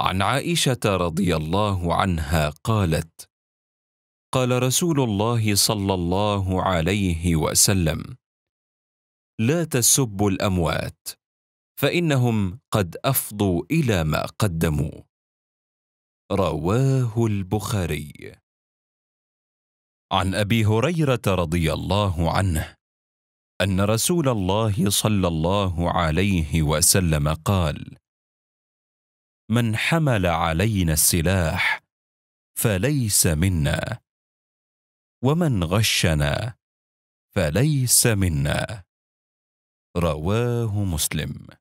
عن عائشه رضي الله عنها قالت قال رسول الله صلى الله عليه وسلم لا تسبوا الاموات فانهم قد افضوا الى ما قدموا رواه البخاري عن ابي هريره رضي الله عنه ان رسول الله صلى الله عليه وسلم قال من حمل علينا السلاح فليس منا ومن غشنا فليس منا رواه مسلم